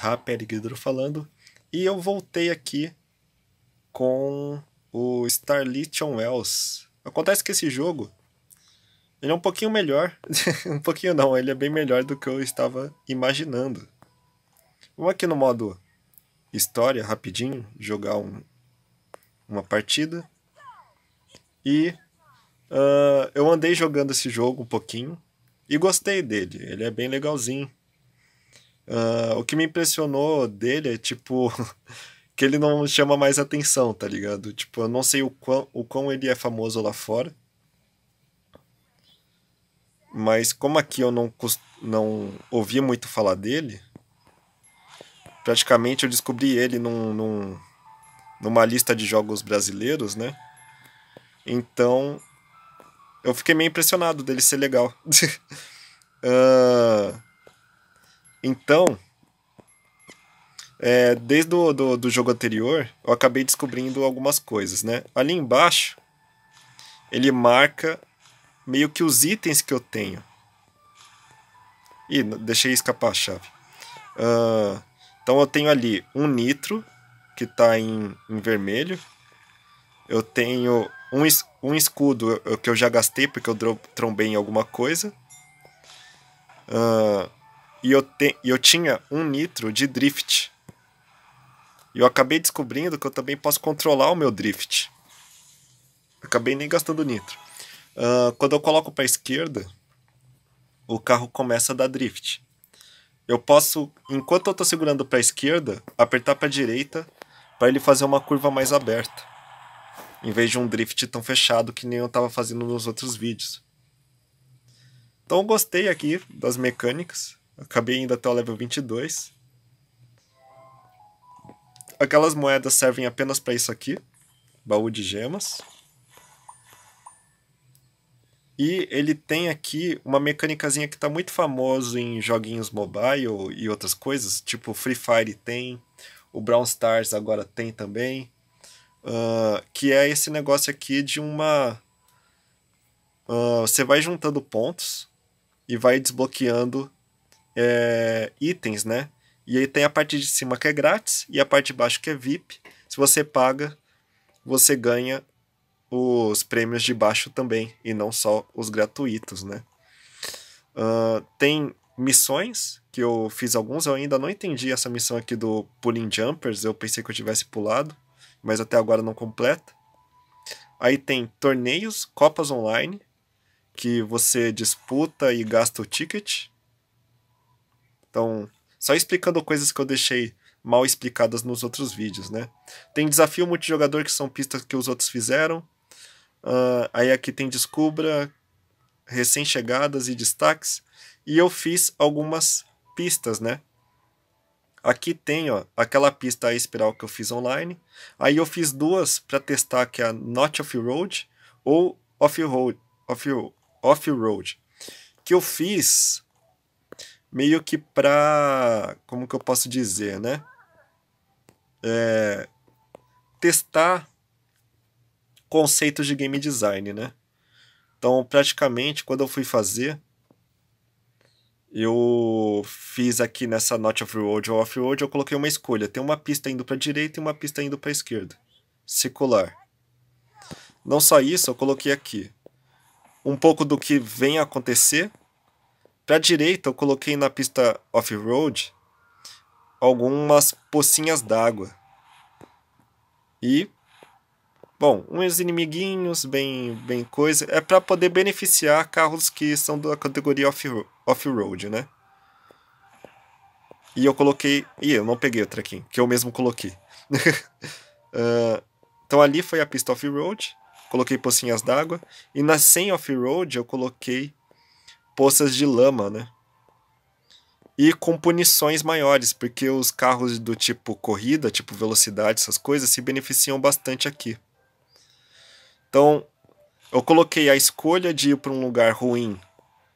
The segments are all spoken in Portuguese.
Rapper Perigdro falando. E eu voltei aqui com o on Wells. Acontece que esse jogo ele é um pouquinho melhor. um pouquinho não, ele é bem melhor do que eu estava imaginando. Vamos aqui no modo história, rapidinho, jogar um, uma partida. E uh, eu andei jogando esse jogo um pouquinho e gostei dele. Ele é bem legalzinho. Uh, o que me impressionou dele é, tipo, que ele não chama mais atenção, tá ligado? Tipo, eu não sei o quão, o quão ele é famoso lá fora. Mas como aqui eu não, não ouvi muito falar dele, praticamente eu descobri ele num, num, numa lista de jogos brasileiros, né? Então, eu fiquei meio impressionado dele ser legal. uh, Então, é, desde o do, do jogo anterior, eu acabei descobrindo algumas coisas, né? Ali embaixo, ele marca meio que os itens que eu tenho. Ih, deixei escapar a chave. Uh, então eu tenho ali um nitro, que está em, em vermelho. Eu tenho um, um escudo que eu já gastei porque eu trombei em alguma coisa. Uh, e eu, te, eu tinha um nitro de drift. E eu acabei descobrindo que eu também posso controlar o meu drift. Acabei nem gastando nitro. Uh, quando eu coloco para a esquerda, o carro começa a dar drift. Eu posso, enquanto eu estou segurando para a esquerda, apertar para a direita para ele fazer uma curva mais aberta, em vez de um drift tão fechado que nem eu estava fazendo nos outros vídeos. Então eu gostei aqui das mecânicas. Acabei indo até o level 22. Aquelas moedas servem apenas para isso aqui. Baú de gemas. E ele tem aqui uma mecânicazinha que está muito famoso em joguinhos mobile e outras coisas, tipo Free Fire tem, o Brown Stars agora tem também, uh, que é esse negócio aqui de uma... Uh, você vai juntando pontos e vai desbloqueando é, itens, né? E aí tem a parte de cima que é grátis e a parte de baixo que é VIP. Se você paga, você ganha os prêmios de baixo também e não só os gratuitos, né? Uh, tem missões que eu fiz alguns, eu ainda não entendi essa missão aqui do Pulling Jumpers, eu pensei que eu tivesse pulado, mas até agora não completa. Aí tem torneios, copas online, que você disputa e gasta o ticket. Então, só explicando coisas que eu deixei mal explicadas nos outros vídeos, né? Tem desafio multijogador que são pistas que os outros fizeram. Uh, aí aqui tem descubra, recém-chegadas e destaques. E eu fiz algumas pistas, né? Aqui tem ó, aquela pista a espiral que eu fiz online. Aí eu fiz duas para testar que é a Not Off-Road ou Off-Road, off, -road, off, off -road, que eu fiz meio que para como que eu posso dizer, né? É, testar conceitos de game design, né? Então, praticamente, quando eu fui fazer, eu fiz aqui nessa Not Off-Road ou Off-Road, eu coloquei uma escolha. Tem uma pista indo para direita e uma pista indo para esquerda. Circular. Não só isso, eu coloquei aqui um pouco do que vem a acontecer para a direita, eu coloquei na pista off-road algumas pocinhas d'água. E bom, uns inimiguinhos bem bem coisa, é para poder beneficiar carros que são da categoria off-road, off né? E eu coloquei, e eu não peguei o trequinho, que eu mesmo coloquei. uh, então ali foi a pista off-road, coloquei pocinhas d'água e na sem off-road eu coloquei poças de lama, né? E com punições maiores, porque os carros do tipo corrida, tipo velocidade, essas coisas, se beneficiam bastante aqui. Então, eu coloquei a escolha de ir para um lugar ruim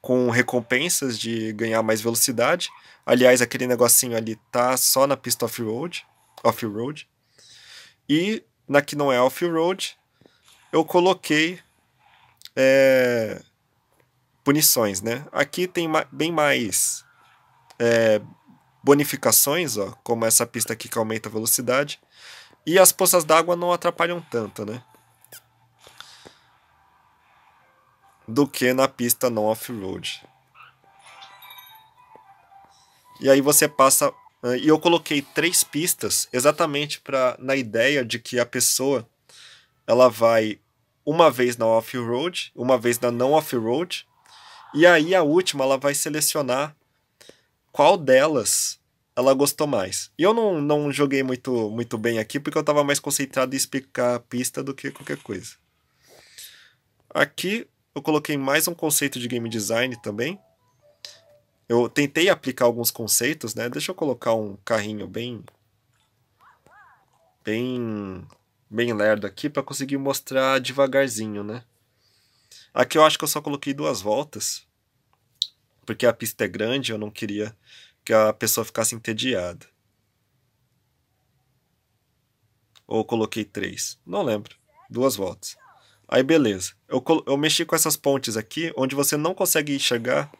com recompensas de ganhar mais velocidade. Aliás, aquele negocinho ali tá só na pista off-road. Off-road. E na que não é off-road, eu coloquei é, punições, né? Aqui tem bem mais é, bonificações, ó, como essa pista aqui que aumenta a velocidade. E as poças d'água não atrapalham tanto, né? Do que na pista não off-road. E aí você passa. E eu coloquei três pistas exatamente pra, na ideia de que a pessoa ela vai uma vez na off-road, uma vez na não off-road e aí a última, ela vai selecionar qual delas ela gostou mais. E eu não, não joguei muito, muito bem aqui, porque eu estava mais concentrado em explicar a pista do que qualquer coisa. Aqui eu coloquei mais um conceito de game design também. Eu tentei aplicar alguns conceitos, né? Deixa eu colocar um carrinho bem bem bem lerdo aqui para conseguir mostrar devagarzinho, né? Aqui eu acho que eu só coloquei duas voltas, porque a pista é grande, eu não queria que a pessoa ficasse entediada. Ou coloquei três, não lembro. Duas voltas. Aí beleza. Eu, eu mexi com essas pontes aqui, onde você não consegue enxergar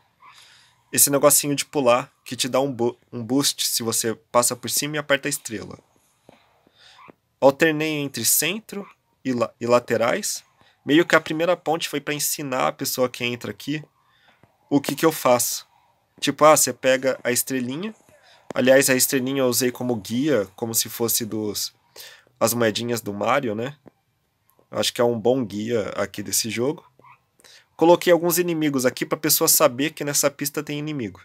esse negocinho de pular, que te dá um, bo um boost se você passa por cima e aperta a estrela. Alternei entre centro e, la e laterais, meio que a primeira ponte foi para ensinar a pessoa que entra aqui o que, que eu faço. Tipo, ah, você pega a estrelinha. Aliás, a estrelinha eu usei como guia, como se fosse dos as moedinhas do Mario, né? Acho que é um bom guia aqui desse jogo. Coloquei alguns inimigos aqui para a pessoa saber que nessa pista tem inimigo.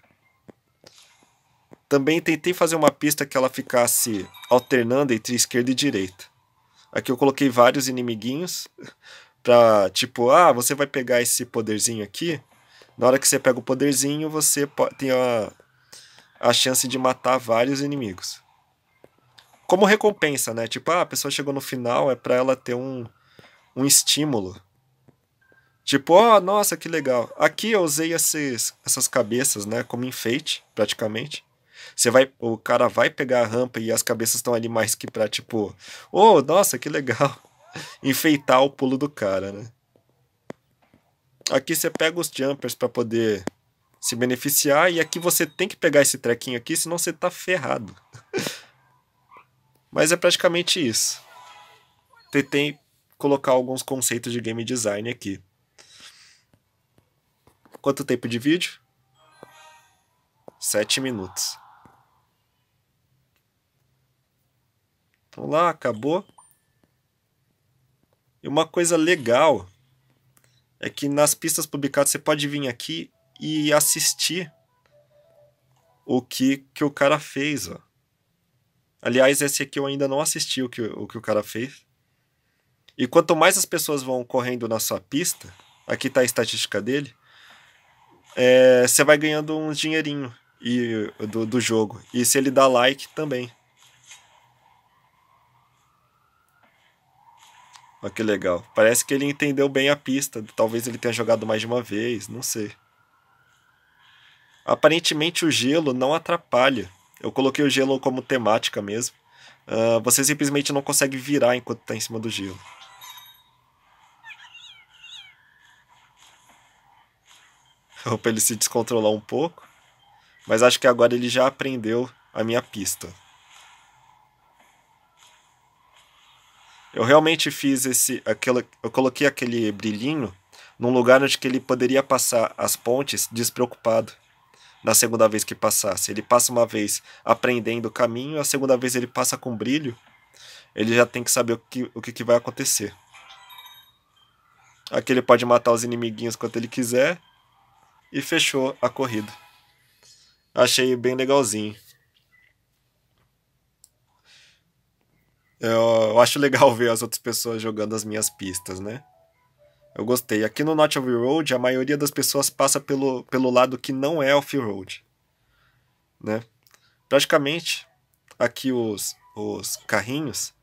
Também tentei fazer uma pista que ela ficasse alternando entre esquerda e direita. Aqui eu coloquei vários inimiguinhos Pra, tipo, ah, você vai pegar esse poderzinho aqui. Na hora que você pega o poderzinho, você tem a, a chance de matar vários inimigos. Como recompensa, né? Tipo, ah, a pessoa chegou no final, é pra ela ter um, um estímulo. Tipo, ó, oh, ah, nossa, que legal. Aqui eu usei esses, essas cabeças, né? Como enfeite, praticamente. Você vai, o cara vai pegar a rampa e as cabeças estão ali mais que pra, tipo, oh, nossa, que legal enfeitar o pulo do cara, né? Aqui você pega os jumpers para poder se beneficiar e aqui você tem que pegar esse trequinho aqui, senão você tá ferrado. Mas é praticamente isso. Tentei colocar alguns conceitos de game design aqui. Quanto tempo de vídeo? 7 minutos. Vamos então lá, acabou. E uma coisa legal é que nas pistas publicadas você pode vir aqui e assistir o que, que o cara fez. Ó. Aliás, esse aqui eu ainda não assisti o que o, que o cara fez. E quanto mais as pessoas vão correndo na sua pista, aqui está a estatística dele, eh, você vai ganhando um dinheirinho e, do, do jogo. E se ele dá like também. Olha que legal. Parece que ele entendeu bem a pista. Talvez ele tenha jogado mais de uma vez, não sei. Aparentemente o gelo não atrapalha. Eu coloquei o gelo como temática mesmo. Uh, você simplesmente não consegue virar enquanto está em cima do gelo. Ou para ele se descontrolar um pouco. Mas acho que agora ele já aprendeu a minha pista. Eu realmente fiz esse. Aquela, eu coloquei aquele brilhinho num lugar onde ele poderia passar as pontes despreocupado. Na segunda vez que passasse, ele passa uma vez aprendendo o caminho, a segunda vez ele passa com brilho, ele já tem que saber o que, o que, que vai acontecer. Aqui ele pode matar os inimiguinhos quanto ele quiser. E fechou a corrida. Achei bem legalzinho. Eu, eu, acho legal ver as outras pessoas jogando as minhas pistas, né? Eu gostei. Aqui no Not Off-Road, a maioria das pessoas passa pelo, pelo lado que não é off-road, né? Praticamente, aqui os, os carrinhos,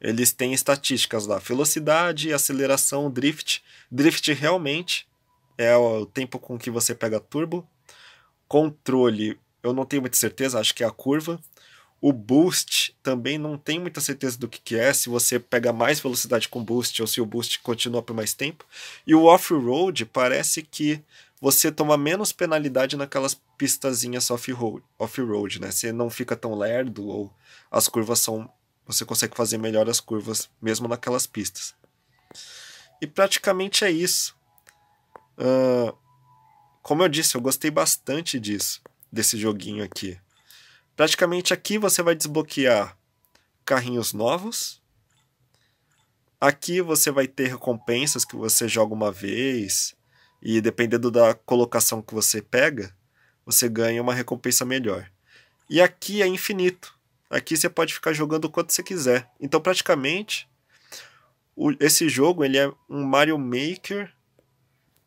eles têm estatísticas lá. Velocidade, aceleração, drift. Drift realmente é o tempo com que você pega turbo. Controle, eu não tenho muita certeza, acho que é a curva. O boost também não tem muita certeza do que, que é, se você pega mais velocidade com boost ou se o boost continua por mais tempo. E o off-road parece que você toma menos penalidade naquelas pistazinhas off-road, off -road, né? Você não fica tão lerdo ou as curvas são. Você consegue fazer melhor as curvas mesmo naquelas pistas. E praticamente é isso. Uh, como eu disse, eu gostei bastante disso, desse joguinho aqui. Praticamente aqui você vai desbloquear carrinhos novos. Aqui você vai ter recompensas que você joga uma vez. E dependendo da colocação que você pega, você ganha uma recompensa melhor. E aqui é infinito. Aqui você pode ficar jogando o quanto você quiser. Então, praticamente, o, esse jogo ele é um Mario Maker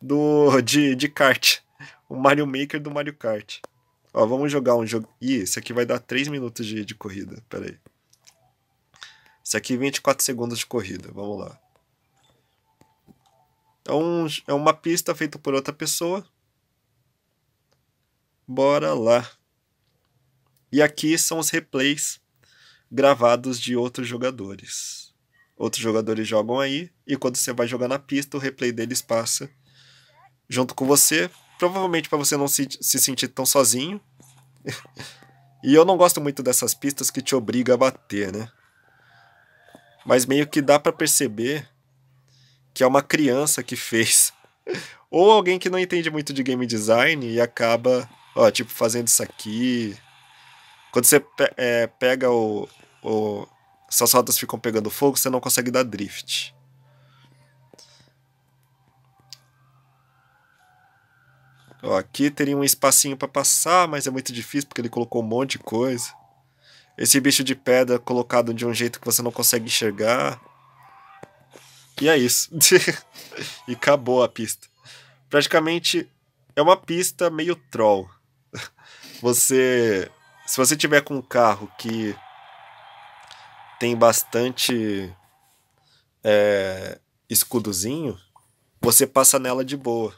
do, de, de kart. O Mario Maker do Mario Kart. Ó, vamos jogar um jogo. Ih, esse aqui vai dar 3 minutos de, de corrida. Pera aí. Esse aqui 24 é segundos de corrida. Vamos lá. É, um, é uma pista feita por outra pessoa. Bora lá. E aqui são os replays gravados de outros jogadores. Outros jogadores jogam aí, e quando você vai jogar na pista, o replay deles passa junto com você, provavelmente para você não se, se sentir tão sozinho. e eu não gosto muito dessas pistas que te obriga a bater, né? Mas meio que dá para perceber que é uma criança que fez. Ou alguém que não entende muito de game design e acaba, ó, tipo, fazendo isso aqui. Quando você pe é, pega o, o. Essas rodas ficam pegando fogo, você não consegue dar drift. Ó, aqui teria um espacinho para passar, mas é muito difícil porque ele colocou um monte de coisa. Esse bicho de pedra colocado de um jeito que você não consegue enxergar. E é isso. e acabou a pista. Praticamente é uma pista meio troll. Você, se você tiver com um carro que tem bastante é, escudozinho, você passa nela de boa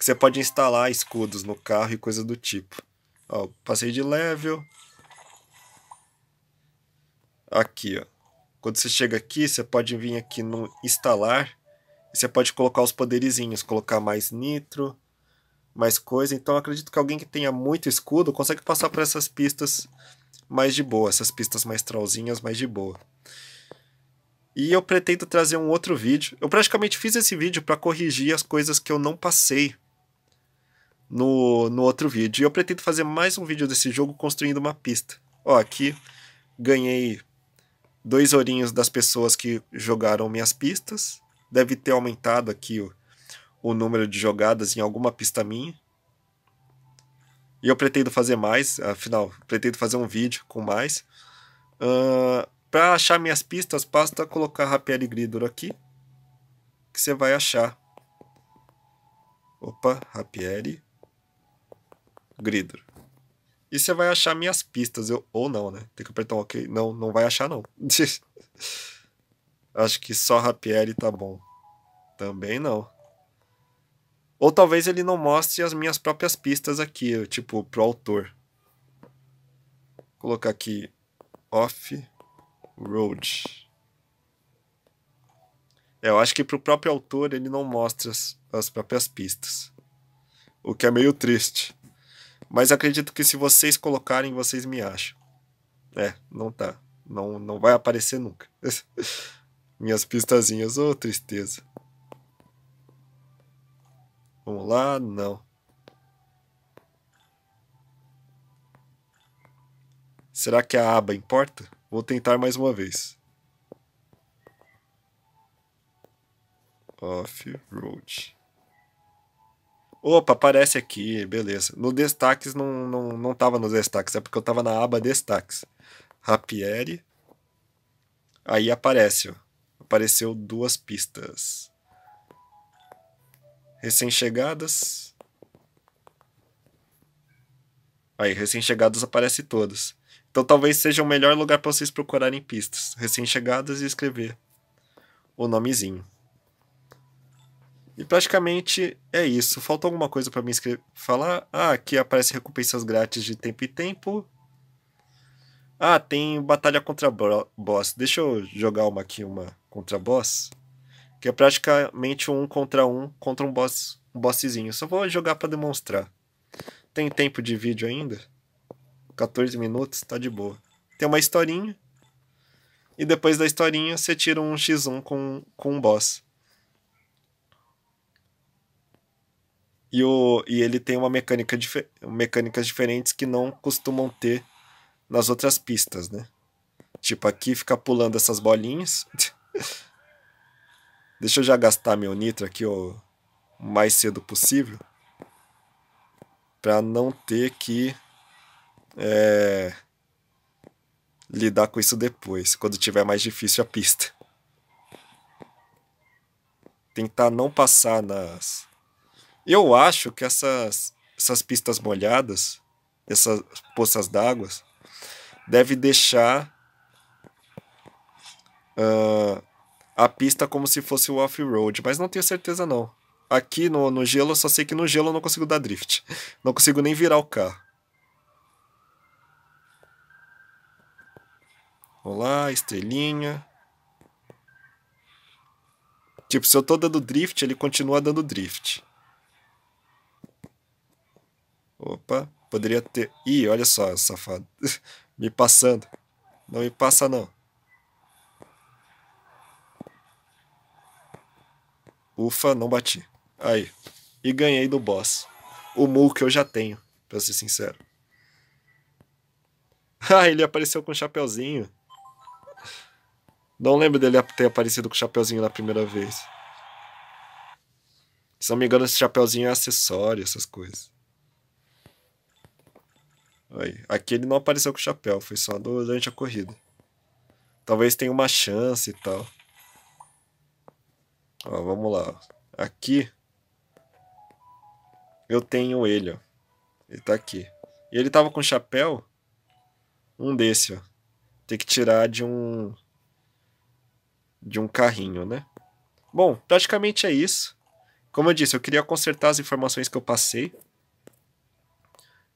que você pode instalar escudos no carro e coisa do tipo. Ó, passei de level. Aqui, ó. Quando você chega aqui, você pode vir aqui no instalar. E você pode colocar os poderizinhos, colocar mais nitro, mais coisa. Então acredito que alguém que tenha muito escudo consegue passar por essas pistas mais de boa, essas pistas mais trollzinhas mais de boa. E eu pretendo trazer um outro vídeo. Eu praticamente fiz esse vídeo para corrigir as coisas que eu não passei no, no outro vídeo. E eu pretendo fazer mais um vídeo desse jogo construindo uma pista. Ó, aqui ganhei dois ourinhos das pessoas que jogaram minhas pistas. Deve ter aumentado aqui o, o número de jogadas em alguma pista minha. E eu pretendo fazer mais, afinal, pretendo fazer um vídeo com mais. Uh, para achar minhas pistas, basta colocar Rapier Gridor aqui, que você vai achar. Opa, Rapier Gridro. E você vai achar minhas pistas, eu, ou não, né? Tem que apertar um ok. Não, não vai achar, não. Acho que só Rapieri tá bom. Também não. Ou talvez ele não mostre as minhas próprias pistas aqui, tipo, pro autor. Vou colocar aqui off-road. É, eu acho que pro próprio autor ele não mostra as, as próprias pistas. O que é meio triste. Mas acredito que se vocês colocarem, vocês me acham. É, não tá. Não, não vai aparecer nunca. Minhas pistazinhas, ô oh, tristeza. Vamos lá, não. Será que a aba importa? Vou tentar mais uma vez. Off-road. Opa, aparece aqui, beleza. No destaques não, não, não tava nos destaques, é porque eu tava na aba destaques. Rapieri. Aí aparece, ó. Apareceu duas pistas. Recém-chegadas. Aí, recém-chegadas aparece todas. Então talvez seja o melhor lugar para vocês procurarem pistas. Recém-chegadas e escrever o nomezinho. E praticamente é isso. Falta alguma coisa para mim escrever, falar? Ah, aqui aparece recompensas grátis de tempo em tempo. Ah, tem batalha contra boss. Deixa eu jogar uma aqui, uma contra boss. Que é praticamente um contra um contra um boss, um bosszinho. Só vou jogar para demonstrar. Tem tempo de vídeo ainda? 14 minutos, tá de boa. Tem uma historinha. E depois da historinha você tira um x1 com, com um boss. E, o, e ele tem uma mecânica dif mecânicas diferentes que não costumam ter nas outras pistas, né? Tipo, aqui fica pulando essas bolinhas. Deixa eu já gastar meu nitro aqui o mais cedo possível. Pra não ter que é, lidar com isso depois, quando tiver mais difícil a pista. Tentar não passar nas, eu acho que essas, essas pistas molhadas, essas poças d'água, deve deixar uh, a pista como se fosse o off-road, mas não tenho certeza não. Aqui no, no gelo, só sei que no gelo eu não consigo dar drift. Não consigo nem virar o carro. Olá, estrelinha. Tipo, se eu tô dando drift, ele continua dando drift. Opa, poderia ter. Ih, olha só, safado. me passando. Não me passa, não. Ufa, não bati. Aí. E ganhei do boss. O Mu que eu já tenho, pra ser sincero. Ah, ele apareceu com o chapeuzinho. Não lembro dele ter aparecido com o chapeuzinho na primeira vez. Se não me engano, esse chapeuzinho é acessório, essas coisas. Aí. Aqui ele não apareceu com o chapéu, foi só durante a corrida. Talvez tenha uma chance e tal. Ó, vamos lá. Aqui eu tenho ele, ó. Ele tá aqui. E ele tava com chapéu, um desse, ó. Tem que tirar de um de um carrinho, né? Bom, praticamente é isso. Como eu disse, eu queria consertar as informações que eu passei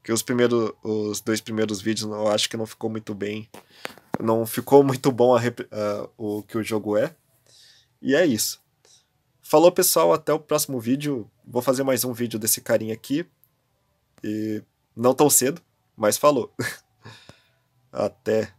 que os primeiros os dois primeiros vídeos eu acho que não ficou muito bem não ficou muito bom a, o que o jogo é e é isso falou pessoal até o próximo vídeo vou fazer mais um vídeo desse carinha aqui e não tão cedo mas falou até